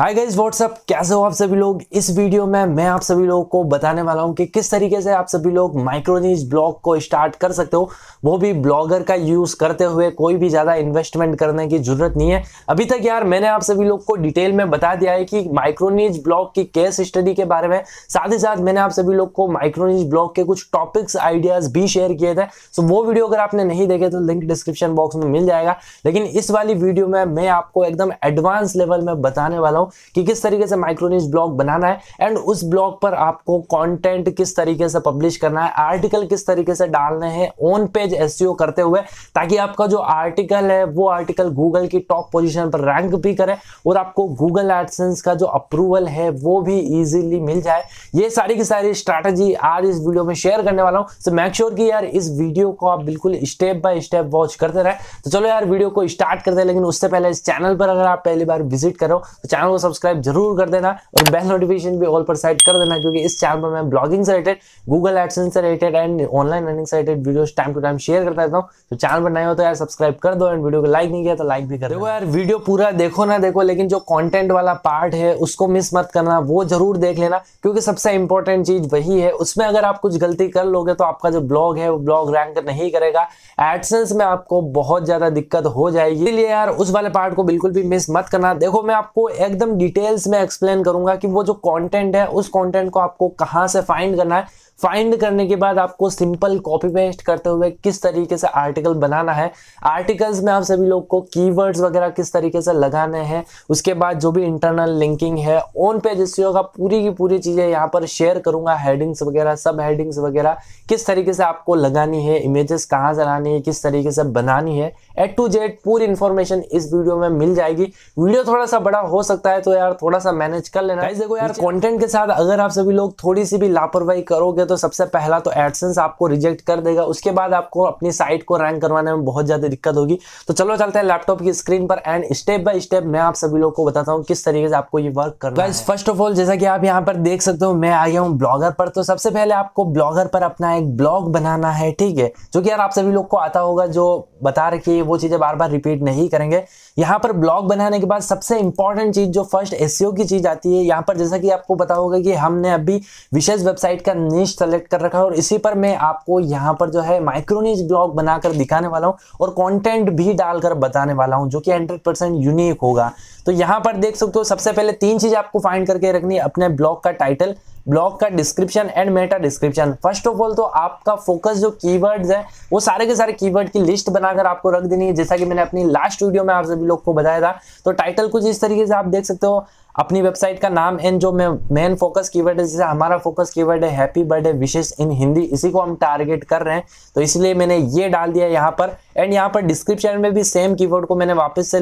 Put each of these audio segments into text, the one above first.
hi guys what's up कैसे हो आप सभी लोग इस वीडियो में मैं आप सभी लोगों को बताने वाला हूं कि किस तरीके से आप सभी लोग माइक्रोनीज ब्लॉग को स्टार्ट कर सकते हो वो भी ब्लॉगर का यूज़ करते हुए कोई भी ज़्यादा इन्वेस्टमेंट करने की ज़रूरत नहीं है अभी तक यार मैंने आप सभी लोग को डिटेल में बता दिया है कि माइक्रोनीज ब्लॉग की केस स्टडी के बारे में साथ ही साथ मैंने आप सभी लोग को माइक्रोनीज ब्लॉग के कुछ टॉपिक्स आइडियाज़ भी शेयर किए थे सो वो वीडियो अगर आपने नहीं देखे तो लिंक डिस्क्रिप्शन बॉक्स में मिल जाएगा लेकिन इस वाली वीडियो में मैं आपको एकदम एडवांस लेवल में बताने वाला हूँ कि किस तरीके से माइक्रोनिज ब्लॉग बनाना है एंड उस ब्लॉग पर आपको कंटेंट किस तरीके से पब्लिश करना है आर्टिकल किस तरीके से डालने हैं ऑन पेज एस करते हुए ताकि आपका जो आर्टिकल है वो आर्टिकल गूगल की टॉप पोजिशन पर रैंक भी करे और आपको गूगल एडसेंस का जो अप्रूवल है वो भी ईजिली मिल जाए ये सारी की सारी स्ट्रैटेजी आज इस वीडियो में शेयर करने वाला हूँ सो मैक श्योर कि यार इस वीडियो को आप बिल्कुल स्टेप बाय स्टेप वॉच करते रहे तो चलो यार वीडियो को स्टार्ट करते हैं लेकिन उससे पहले इस चैनल पर अगर आप पहली बार विजिट करो तो चैनल को सब्सक्राइब जरूर कर देना और बेल नोटिफिकेशन भी ऑल पर सेट कर देना क्योंकि इस चैनल पर मैं ब्लॉगिंग से रिलेटेड गूगल एडसेंस से रिलेटेड एंड ऑनलाइन अर्निंग से related video time to time share करता रहता हूँ तो चैनल पर नए हो तो यार सब्सक्राइब कर दो एंड वीडियो को लाइक नहीं किया तो लाइक भी कर दो यार वीडियो पूरा देखो ना देखो लेकिन जो कॉन्टेंट वाला पार्ट है उसको मिस मत करना वो जरूर देख लेना क्योंकि सबसे इंपॉर्टेंट चीज वही है उसमें अगर आप कुछ गलती कर लोगे तो आपका जो ब्लॉग है वो ब्लॉग रैंक नहीं करेगा एडसेंस में आपको बहुत ज्यादा दिक्कत हो जाएगी इसलिए यार उस वाले पार्ट को बिल्कुल भी मिस मत करना देखो मैं आपको एक एकदम डिटेल्स में एक्सप्लेन करूंगा कि वो जो कंटेंट है उस कंटेंट को आपको कहाँ से फाइंड करना है फाइंड करने के बाद आपको सिंपल कॉपी पेस्ट करते हुए किस तरीके से आर्टिकल बनाना है आर्टिकल्स में आप सभी लोग को कीवर्ड्स वगैरह किस तरीके से लगाने हैं उसके बाद जो भी इंटरनल लिंकिंग है ऑन पेज इस होगा पूरी की पूरी चीज़ें यहाँ पर शेयर करूंगा हेडिंग्स वगैरह सब हेडिंग्स वगैरह किस तरीके से आपको लगानी है इमेजेस कहाँ से लानी है किस तरीके से बनानी है ए टू जेड पूरी इन्फॉर्मेशन इस वीडियो में मिल जाएगी वीडियो थोड़ा सा बड़ा हो सकता है तो यार थोड़ा सा मैनेज कर लेना देखो यार कॉन्टेंट के साथ अगर आप सभी लोग थोड़ी सी भी लापरवाही करोगे तो सबसे पहला तो एडसेंस आपको रिजेक्ट कर देगा उसके बाद आपको अपनी साइट को रैंक करवाने में बहुत ज़्यादा दिक्कत होगी तो चलो चलते हैं लैपटॉप की स्क्रीन पर एंड स्टेप बाय स्टेप मैं आप सभी लोगों को बताता हूँ किस तरीके से आपको ये वर्क करना है फर्स्ट ऑफ ऑल जैसा कि आप यहाँ पर देख सकते हो मैं आ गया हूँ ब्लॉगर पर तो सबसे पहले आपको ब्लॉगर पर अपना एक ब्लॉग बनाना है ठीक है जो कि यार आप सभी लोग को आता होगा जो बता रखी है वो चीज़ें बार बार रिपीट नहीं करेंगे यहाँ पर ब्लॉग बनाने के बाद सबसे इंपॉर्टेंट चीज़ जो फर्स्ट एस e की चीज़ आती है यहाँ पर जैसा कि आपको पता होगा कि हमने अभी विशेष वेबसाइट का निश सेलेक्ट कर रखा है और इसी पर मैं आपको यहाँ पर जो है माइक्रोनिज ब्लॉग बनाकर दिखाने वाला हूँ और कंटेंट भी डालकर बताने वाला हूँ जो कि 100% परसेंट यूनिक होगा तो यहाँ पर देख सकते हो सबसे पहले तीन चीज़ आपको फाइंड करके रखनी है अपने ब्लॉग का टाइटल ब्लॉग का description and meta description first of all तो आपका फोकस जो कीवर्ड्स है वो सारे के सारे कीवर्ड की लिस्ट बनाकर आपको रख देनी है जैसा कि मैंने अपनी लास्ट वीडियो में आप सभी लोग को बताया था तो टाइटल कुछ इस तरीके से आप देख सकते हो अपनी वेबसाइट का नाम एंड जो मेन फोकस कीवर्ड है जैसे हमारा फोकस कीवर्ड है happy birthday wishes in Hindi इसी को हम टारगेट कर रहे हैं तो इसलिए मैंने ये डाल दिया यहाँ पर एंड यहाँ पर डिस्क्रिप्शन में भी सेम कीवर्ड को मैंने वापस से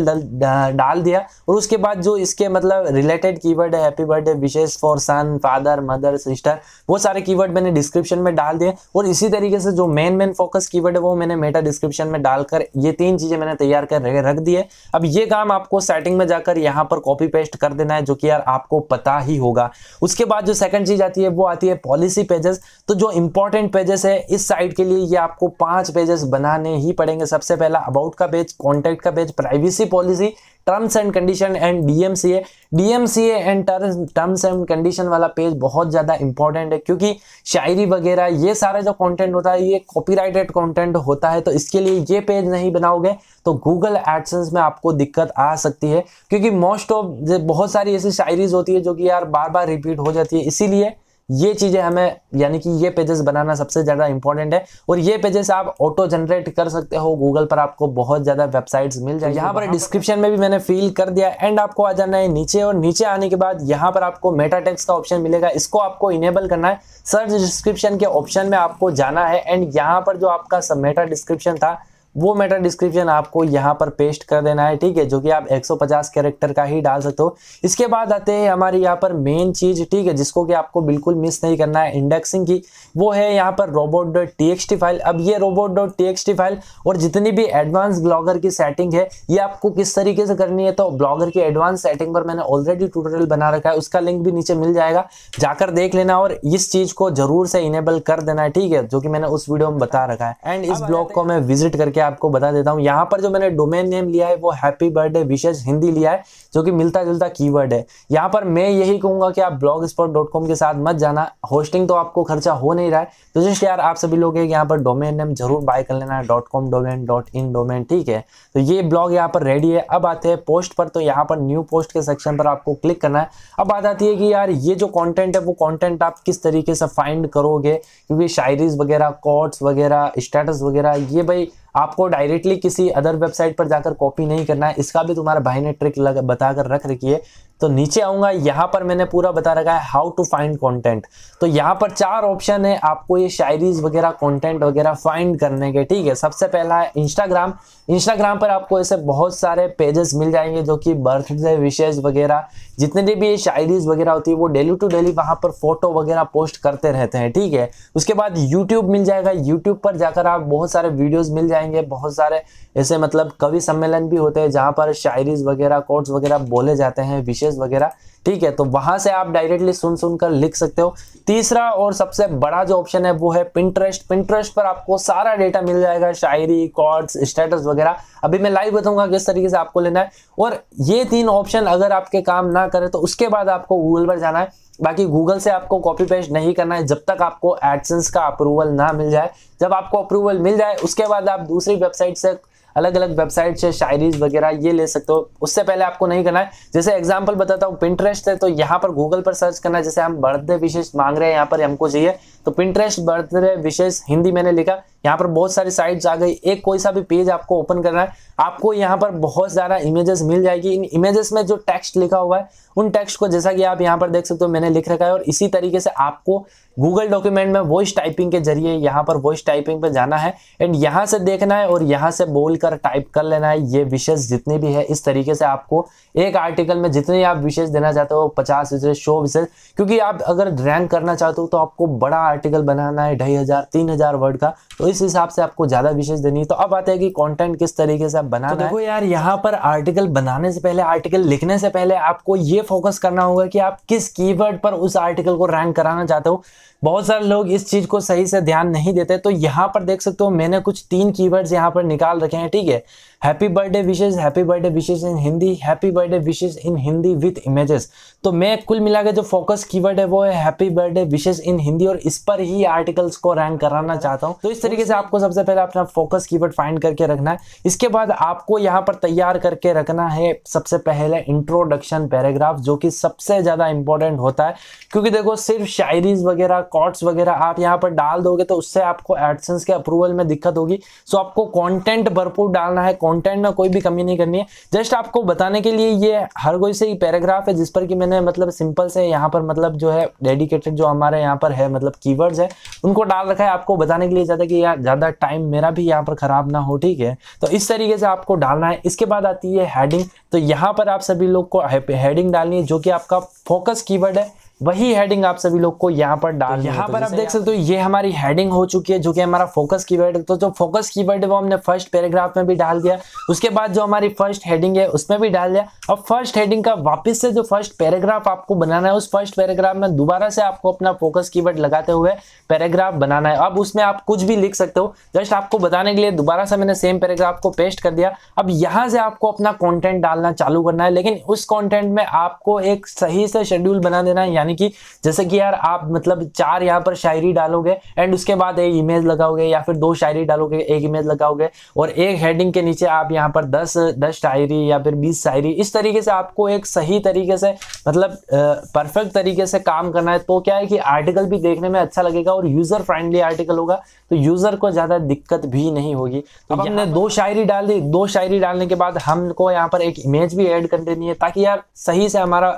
डाल दिया और उसके बाद जो इसके मतलब रिलेटेड कीवर्ड है happy birthday wishes for son father mother sister वो सारे कीवर्ड मैंने डिस्क्रिप्शन में डाल दिए और इसी तरीके से जो मेन मेन फोकस कीवर्ड है वो मैंने मेटा डिस्क्रिप्शन में डालकर ये तीन चीज़ें मैंने तैयार कर रख दी है अब ये काम आपको सेटिंग में जाकर यहाँ पर कॉपी पेस्ट कर देना है जो कि यार आपको पता ही होगा उसके बाद जो सेकंड चीज़ आती है वो आती है पॉलिसी पेजेस तो जो इंपॉर्टेंट पेजेस है इस साइड के लिए ये आपको पाँच पेजेस बनाने ही पड़ेंगे सबसे पहला अबाउट का पेज कॉन्टैक्ट का page privacy policy terms and condition and DMCA DMCA and terms and condition वाला पेज बहुत ज़्यादा इंपॉर्टेंट है क्योंकि शायरी वगैरह ये सारा जो कंटेंट होता है ये कॉपीराइटेड कंटेंट होता है तो इसके लिए ये पेज नहीं बनाओगे तो गूगल एडसेंस में आपको दिक्कत आ सकती है क्योंकि मोस्ट ऑफ बहुत सारी ऐसी शायरीज होती है जो कि यार बार बार रिपीट हो जाती है इसीलिए ये चीज़ें हमें यानी कि ये पेजेस बनाना सबसे ज़्यादा इंपॉर्टेंट है और ये पेजेस आप ऑटो जनरेट कर सकते हो गूगल पर आपको बहुत ज़्यादा वेबसाइट्स मिल जाएंगी यहाँ पर डिस्क्रिप्शन में भी मैंने फिल कर दिया एंड आपको आ जाना है नीचे और नीचे आने के बाद यहाँ पर आपको मेटा टेक्स का ऑप्शन मिलेगा इसको आपको इनेबल करना है सर्च डिस्क्रिप्शन के ऑप्शन में आपको जाना है एंड यहाँ पर जो आपका मेटा डिस्क्रिप्शन था वो मेटा डिस्क्रिप्शन आपको यहाँ पर पेस्ट कर देना है ठीक है जो कि आप 150 कैरेक्टर का ही डाल सकते हो इसके बाद आते हैं हमारी यहाँ पर मेन चीज ठीक है जिसको कि आपको बिल्कुल मिस नहीं करना है इंडेक्सिंग की वो है यहाँ पर रोबोट डॉट टी फाइल अब ये रोबोट डॉट टी फाइल और जितनी भी एडवांस ब्लॉगर की सेटिंग है ये आपको किस तरीके से करनी है तो ब्लॉगर की एडवांस सेटिंग पर मैंने ऑलरेडी ट्यूटोरियल बना रखा है उसका लिंक भी नीचे मिल जाएगा जाकर देख लेना और इस चीज को जरूर से इनेबल कर देना है ठीक है जो कि मैंने उस वीडियो में बता रखा है एंड इस ब्लॉग को मैं विजिट करके आपको बता देता हूँ यहाँ पर जो मैंने डोमेन नेम लिया है वो हैप्पी बर्थडे विशेष हिंदी लिया है जो कि मिलता जुलता कीवर्ड है यहाँ पर मैं यही कहूँगा कि आप ब्लॉग के साथ मत जाना होस्टिंग तो आपको खर्चा हो नहीं रहा है तो जस्ट यार आप सभी लोग एक यहाँ पर डोमेन नेम जरूर बाय कर लेना dot com domain dot in domain ठीक है तो ये ब्लॉग यहाँ पर रेडी है अब आते हैं पोस्ट पर तो यहाँ पर न्यू पोस्ट के सेक्शन पर आपको क्लिक करना है अब बात आती है कि यार ये जो कॉन्टेंट है वो कॉन्टेंट आप किस तरीके से फाइंड करोगे क्योंकि शायरीज वगैरह कोट्स वगैरह स्टेटस वगैरह ये भाई आपको डायरेक्टली किसी अदर वेबसाइट पर जाकर कॉपी नहीं करना है इसका भी तुम्हारा भाई ने ट्रिक लग रख रखी है तो नीचे आऊंगा यहाँ पर मैंने पूरा बता रखा है हाउ टू फाइंड कंटेंट तो यहाँ पर चार ऑप्शन है आपको ये शायरीज वगैरह कंटेंट वगैरह फाइंड करने के ठीक है सबसे पहला है इंस्टाग्राम इंस्टाग्राम पर आपको ऐसे बहुत सारे पेजेस मिल जाएंगे जो कि बर्थडे विशेष वगैरह जितने भी ये शायरीज वगैरह होती है वो डेली टू डेली वहाँ पर फोटो वगैरह पोस्ट करते रहते हैं ठीक है उसके बाद यूट्यूब मिल जाएगा यूट्यूब पर जाकर आप बहुत सारे वीडियोज़ मिल जाएंगे बहुत सारे ऐसे मतलब कवि सम्मेलन भी होते हैं जहाँ पर शायरीज वगैरह कोर्ट्स वगैरह बोले जाते हैं विशेष टीचर्स वगैरह ठीक है तो वहां से आप डायरेक्टली सुन सुन कर लिख सकते हो तीसरा और सबसे बड़ा जो ऑप्शन है वो है पिंटरेस्ट पिंटरेस्ट पर आपको सारा डेटा मिल जाएगा शायरी कॉर्ड्स स्टेटस वगैरह अभी मैं लाइव बताऊंगा किस तरीके से आपको लेना है और ये तीन ऑप्शन अगर आपके काम ना करें तो उसके बाद आपको गूगल पर जाना है बाकी गूगल से आपको कॉपी पेस्ट नहीं करना है जब तक आपको एडसेंस का अप्रूवल ना मिल जाए जब आपको अप्रूवल मिल जाए उसके बाद आप दूसरी वेबसाइट से अलग अलग वेबसाइट्स है शायरीज वगैरह ये ले सकते हो उससे पहले आपको नहीं करना है जैसे एग्जाम्पल बताता हूँ पिंटरेस्ट है तो यहाँ पर गूगल पर सर्च करना है जैसे हम बर्थडे विशेष मांग रहे हैं यहाँ पर हमको चाहिए तो पिंटरेस्ट बर्थडे विशेष हिंदी मैंने लिखा यहाँ पर बहुत सारी साइट्स आ गई एक कोई सा भी पेज आपको ओपन करना है आपको यहाँ पर बहुत ज़्यादा इमेजेस मिल जाएगी इन इमेजेस में जो टेक्स्ट लिखा हुआ है उन टेक्स्ट को जैसा कि आप यहाँ पर देख सकते हो मैंने लिख रखा है और इसी तरीके से आपको गूगल डॉक्यूमेंट में वॉइस टाइपिंग के जरिए यहाँ पर वॉइस टाइपिंग पर जाना है एंड यहाँ से देखना है और यहाँ से बोल मिलकर टाइप कर लेना है ये विशेष जितने भी है इस तरीके से आपको एक आर्टिकल में जितने आप विशेष देना चाहते हो पचास विशेष सौ विशेष क्योंकि आप अगर रैंक करना चाहते हो तो आपको बड़ा आर्टिकल बनाना है ढाई हज़ार तीन हज़ार वर्ड का तो इस हिसाब से आपको ज़्यादा विशेष देनी है तो अब आता है कि कॉन्टेंट किस तरीके से आप बना तो देखो यार यहाँ पर आर्टिकल बनाने से पहले आर्टिकल लिखने से पहले आपको ये फोकस करना होगा कि आप किस की पर उस आर्टिकल को रैंक कराना चाहते हो बहुत सारे लोग इस चीज़ को सही से ध्यान नहीं देते तो यहाँ पर देख सकते हो मैंने कुछ तीन कीवर्ड्स यहाँ पर निकाल रखे हैं ठीक है happy birthday wishes happy birthday wishes in Hindi happy birthday wishes in Hindi with images तो मैं कुल मिला के जो फोकस कीवर्ड है वो है happy birthday wishes in Hindi और इस पर ही आर्टिकल्स को रैंक कराना चाहता हूँ तो इस तरीके से आपको सबसे पहले अपना फोकस कीवर्ड फाइंड करके रखना है इसके बाद आपको यहाँ पर तैयार करके रखना है सबसे पहले इंट्रोडक्शन पैराग्राफ जो कि सबसे ज़्यादा इंपॉर्टेंट होता है क्योंकि देखो सिर्फ शायरीज वगैरह कॉट्स वगैरह आप यहाँ पर डाल दोगे तो उससे आपको एडसेंस के अप्रूवल में दिक्कत होगी सो आपको कॉन्टेंट भरपूर डालना है कंटेंट में कोई भी कमी नहीं करनी है जस्ट आपको बताने के लिए ये हर कोई से ही पैराग्राफ है जिस पर कि मैंने मतलब सिंपल से यहाँ पर मतलब जो है डेडिकेटेड जो हमारे यहाँ पर है मतलब कीवर्ड्स है उनको डाल रखा है आपको बताने के लिए ज़्यादा कि यार ज़्यादा टाइम मेरा भी यहाँ पर ख़राब ना हो ठीक है तो इस तरीके से आपको डालना है इसके बाद आती है हेडिंग तो यहाँ पर आप सभी लोग को हेडिंग डालनी है जो कि आपका फोकस कीवर्ड है वही हेडिंग आप सभी लोग को यहाँ पर डाल तो यहाँ तो पर आप देख सकते हो ये हमारी हेडिंग हो चुकी है जो कि हमारा फोकस की वर्ड तो जो फोकस की वर्ड वो हमने फर्स्ट पैराग्राफ में भी डाल दिया उसके बाद जो हमारी फर्स्ट हेडिंग है उसमें भी डाल दिया अब फर्स्ट हेडिंग का वापस से जो फर्स्ट पैराग्राफ आपको बनाना है उस फर्स्ट पैराग्राफ में दोबारा से आपको अपना फोकस की लगाते हुए पैराग्राफ बनाना है अब उसमें आप कुछ भी लिख सकते हो जस्ट आपको बताने के लिए दोबारा से मैंने सेम पैराग्राफ को पेस्ट कर दिया अब यहाँ से आपको अपना कॉन्टेंट डालना चालू करना है लेकिन उस कॉन्टेंट में आपको एक सही से शेड्यूल बना देना है यानी कि जैसे कि यार आप मतलब चार यहाँ पर शायरी डालोगे एंड उसके बाद एक इमेज लगाओगे या फिर दो शायरी डालोगे एक इमेज लगाओगे और एक हेडिंग के नीचे आप यहाँ पर दस दस शायरी या फिर बीस शायरी इस तरीके से आपको एक सही तरीके से मतलब परफेक्ट तरीके से काम करना है तो क्या है कि आर्टिकल भी देखने में अच्छा लगेगा और यूजर फ्रेंडली आर्टिकल होगा तो यूजर को ज्यादा दिक्कत भी नहीं होगी तो अब हमने दो शायरी डाल दी दो शायरी डालने के बाद हमको यहाँ पर एक इमेज भी ऐड कर देनी है ताकि यार सही से हमारा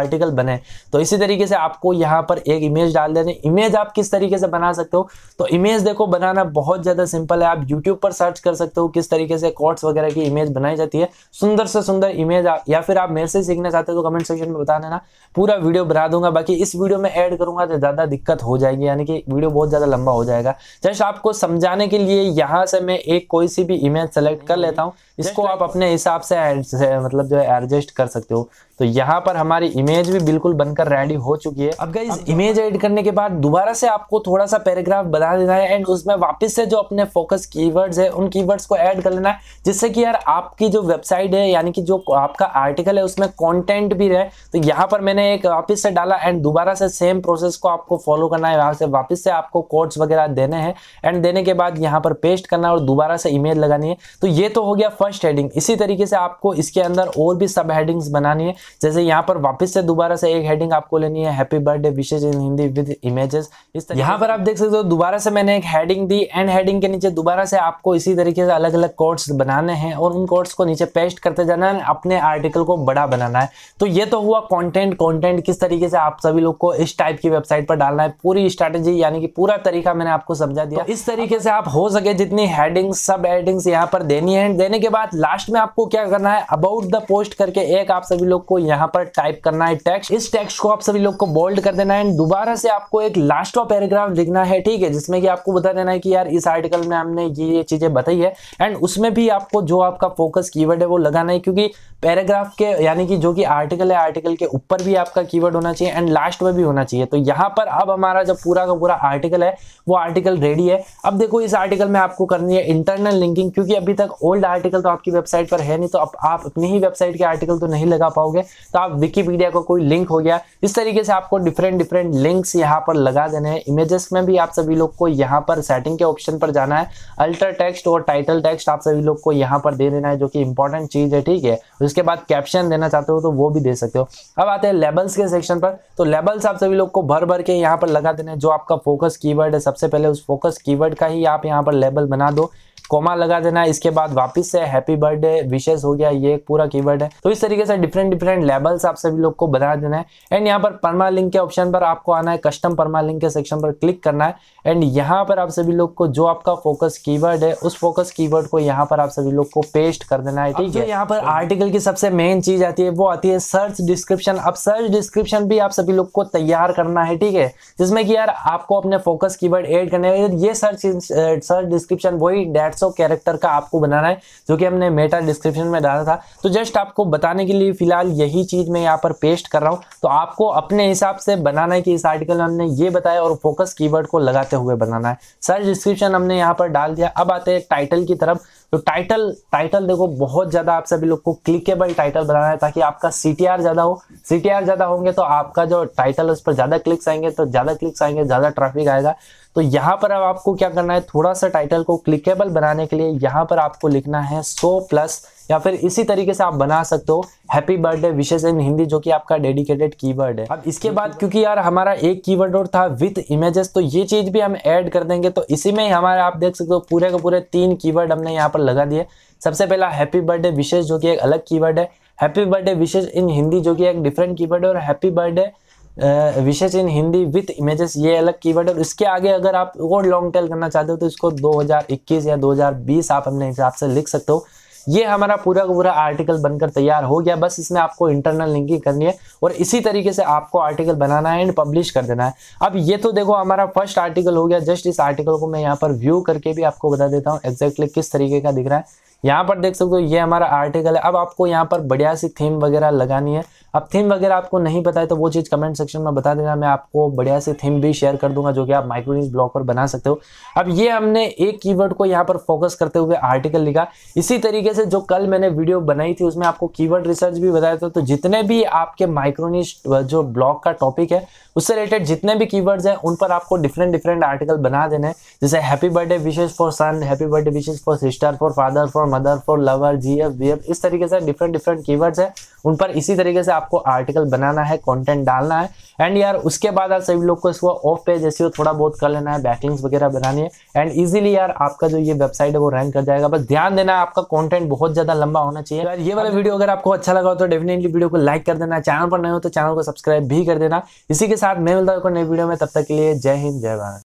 आर्टिकल बने तो इसी तरीके तरीके से आपको यहाँ पर एक इमेज डाल देते हैं इमेज आप किस तरीके से बना सकते हो तो इमेज देखो बनाना बहुत ज़्यादा सिंपल है आप यूट्यूब पर सर्च कर सकते हो किस तरीके से कॉर्ड्स वगैरह की इमेज बनाई जाती है सुंदर से सुंदर इमेज या फिर आप मेरे से सीखना चाहते हो तो कमेंट सेक्शन में बता देना पूरा वीडियो बना दूंगा बाकी इस वीडियो में एड करूंगा तो ज़्यादा दिक्कत हो जाएगी यानी कि वीडियो बहुत ज़्यादा लंबा हो जाएगा जस्ट आपको समझाने के लिए यहाँ से मैं एक कोई सी भी इमेज सेलेक्ट कर लेता हूँ इसको आप अपने हिसाब से मतलब जो है एडजस्ट कर सकते हो तो यहाँ पर हमारी इमेज भी बिल्कुल बनकर रेडी हो चुकी है अब गाइज इमेज एडिट करने के बाद दोबारा से आपको थोड़ा सा पैराग्राफ बना देना है एंड उसमें वापस से जो अपने फोकस कीवर्ड्स है उन कीवर्ड्स को ऐड कर लेना है जिससे कि यार आपकी जो वेबसाइट है यानी कि जो आपका आर्टिकल है उसमें कॉन्टेंट भी रहे तो यहाँ पर मैंने एक वापिस से डाला एंड दोबारा से सेम प्रोसेस को आपको फॉलो करना है यहाँ से वापिस से आपको कोड्स वगैरह देने हैं एंड देने के बाद यहाँ पर पेस्ट करना है और दोबारा से इमेज लगानी है तो ये तो हो गया फर्स्ट हेडिंग इसी तरीके से आपको इसके अंदर और भी सब हेडिंग्स बनानी है जैसे यहाँ पर वापस से दोबारा से एक हेडिंग आपको लेनी है happy birthday wishes in Hindi with images इस यहाँ पर आप देख सकते हो दोबारा से मैंने एक हेडिंग दी एंड हेडिंग के नीचे दोबारा से आपको इसी तरीके से अलग अलग कोड्स बनाने हैं और उन कोड्स को नीचे पेस्ट करते जाना है अपने आर्टिकल को बड़ा बनाना है तो ये तो हुआ कॉन्टेंट कॉन्टेंट किस तरीके से आप सभी लोग को इस टाइप की वेबसाइट पर डालना है पूरी स्ट्रैटेजी यानी कि पूरा तरीका मैंने आपको समझा दिया तो इस तरीके से आप हो सके जितनी हेडिंग सब हेडिंग्स यहाँ पर देनी है देने के बाद लास्ट में आपको क्या करना है अबाउट द पोस्ट करके एक आप सभी लोग को यहाँ पर टाइप करना है टेक्स्ट इस टेक्स्ट को आप सभी लोग को बोल्ड कर देना है एंड दोबारा से आपको एक लास्ट ऑफ पैराग्राफ लिखना है ठीक है जिसमें कि आपको बता देना है कि यार इस आर्टिकल में हमने ये ये चीजें बताई है एंड उसमें भी आपको जो आपका फोकस की है वो लगाना है क्योंकि पैराग्राफ के यानी कि जो कि आर्टिकल है आर्टिकल के ऊपर भी आपका कीवर्ड होना चाहिए एंड लास्ट में भी होना चाहिए तो यहाँ पर अब हमारा जो पूरा का पूरा आर्टिकल है वो आर्टिकल रेडी है अब देखो इस आर्टिकल में आपको करनी है इंटरनल लिंकिंग क्योंकि अभी तक ओल्ड आर्टिकल तो आपकी वेबसाइट पर है नहीं तो अब आप अपनी ही वेबसाइट के आर्टिकल तो नहीं लगा पाओगे तो आप विकीपीडिया को कोई लिंक हो गया इस तरीके से आपको डिफरेंट डिफरेंट लिंक्स यहाँ पर लगा देने हैं इमेजेस में भी आप सभी लोग को यहाँ पर सेटिंग के ऑप्शन पर जाना है अल्टर टेक्स्ट और टाइटल टेक्स्ट आप सभी लोग को यहाँ पर दे देना है जो कि इंपॉर्टेंट चीज़ है ठीक है उसके बाद कैप्शन देना चाहते हो तो वो भी दे सकते हो अब आते हैं लेबल्स के सेक्शन पर तो लेबल्स आप सभी लोग को भर भर के यहाँ पर लगा देना है जो आपका फोकस की है सबसे पहले उस फोकस की का ही आप यहाँ पर लेबल बना दो कोमा लगा देना इसके बाद वापिस से हैप्पी बर्थडे विशेष हो गया ये पूरा की है तो इस तरीके से डिफरेंट डिफरेंट लेवल्स आप सभी लोग को बना देना है एंड यहाँ पर परमा लिंक के ऑप्शन पर आपको आना है कस्टम परमा लिंक के सेक्शन पर क्लिक करना है एंड यहाँ पर आप सभी लोग को जो आपका फोकस की है उस फोकस की को यहाँ पर आप सभी लोग को पेस्ट कर देना है ठीक है यहाँ पर आर्टिकल तो की सबसे मेन चीज आती है वो आती है सर्च डिस्क्रिप्शन अब सर्च डिस्क्रिप्शन भी आप सभी लोग को तैयार करना है ठीक है जिसमें कि यार आपको अपने फोकस की ऐड करने ये सर्च सर्च डिस्क्रिप्शन वही डेट पार्ट्स कैरेक्टर का आपको बनाना है जो कि हमने मेटा डिस्क्रिप्शन में डाला था तो जस्ट आपको बताने के लिए फिलहाल यही चीज़ मैं यहाँ पर पेस्ट कर रहा हूँ तो आपको अपने हिसाब से बनाना है कि इस आर्टिकल में हमने ये बताया और फोकस कीवर्ड को लगाते हुए बनाना है सर डिस्क्रिप्शन हमने यहाँ पर डाल दिया अब आते हैं टाइटल की तरफ तो टाइटल टाइटल देखो बहुत ज़्यादा आप सभी लोग को क्लिकेबल टाइटल बनाना है ताकि आपका सी ज़्यादा हो सी ज़्यादा होंगे तो आपका जो टाइटल उस पर ज़्यादा क्लिक्स आएंगे तो ज़्यादा क्लिक्स आएंगे ज़्यादा ट्रैफिक आएगा तो यहाँ पर अब आपको क्या करना है थोड़ा सा टाइटल को क्लिकेबल बनाने के लिए यहाँ पर आपको लिखना है सो प्लस या फिर इसी तरीके से आप बना सकते हो happy birthday wishes in Hindi जो कि आपका डेडिकेटेड कीवर्ड है अब इसके बाद क्योंकि यार हमारा एक कीवर्ड और था विथ इमेजेस तो ये चीज भी हम ऐड कर देंगे तो इसी में ही हमारे आप देख सकते हो पूरे के पूरे तीन कीवर्ड हमने यहाँ पर लगा दिए सबसे पहला हैप्पी बर्थडे विशेष जो कि एक अलग कीवर्ड है happy birthday wishes in Hindi जो कि एक डिफरेंट कीवर्ड है और happy birthday wishes in Hindi with images ये अलग कीवर्ड और इसके आगे अगर आप और लॉन्ग टेल करना चाहते हो तो इसको 2021 या 2020 आप अपने हिसाब से लिख सकते हो ये हमारा पूरा का पूरा आर्टिकल बनकर तैयार हो गया बस इसमें आपको इंटरनल लिंकिंग करनी है और इसी तरीके से आपको आर्टिकल बनाना है एंड पब्लिश कर देना है अब ये तो देखो हमारा फर्स्ट आर्टिकल हो गया जस्ट इस आर्टिकल को मैं यहाँ पर व्यू करके भी आपको बता देता हूँ एग्जैक्टली किस तरीके का दिख रहा है यहाँ पर देख सकते हो ये हमारा आर्टिकल है अब आपको यहाँ पर बढ़िया सी थीम वगैरह लगानी है अब थीम वगैरह आपको नहीं पता है तो वो चीज़ कमेंट सेक्शन में बता देना मैं आपको बढ़िया सी थीम भी शेयर कर दूंगा जो कि आप माइक्रोनिज ब्लॉग पर बना सकते हो अब ये हमने एक कीवर्ड को यहाँ पर फोकस करते हुए आर्टिकल लिखा इसी तरीके से जो कल मैंने वीडियो बनाई थी उसमें आपको की रिसर्च भी बताया था तो जितने भी आपके माइक्रोनिज जो ब्लॉग का टॉपिक है उससे रिलेटेड जितने भी की हैं उन पर आपको डिफरेंट डिफरेंट आर्टिकल बना देने जैसे happy birthday wishes for son happy birthday wishes for sister for father for mother for lover G F B F इस तरीके से डिफरेंट डिफरेंट कीवर्ड्स है उन पर इसी तरीके से आपको आर्टिकल बनाना है कंटेंट डालना है एंड यार उसके बाद आप सभी लोग को इसको ऑफ पेज ऐसी थोड़ा बहुत कर लेना है बैकलिंग्स वगैरह बनानी है एंड इजीली यार आपका जो ये वेबसाइट है वो रैंक कर जाएगा बस ध्यान देना है आपका कॉन्टेंट बहुत ज्यादा लंबा होना चाहिए तो यार ये वाला वीडियो अगर आपको अच्छा लगा हो तो डेफिनेटली वीडियो को लाइक कर देना चैनल पर नहीं हो तो चैनल को सब्सक्राइब भी कर देना इसी के साथ मैं मिलता हूँ नई वीडियो में तब तक के लिए जय हिंद जय भारत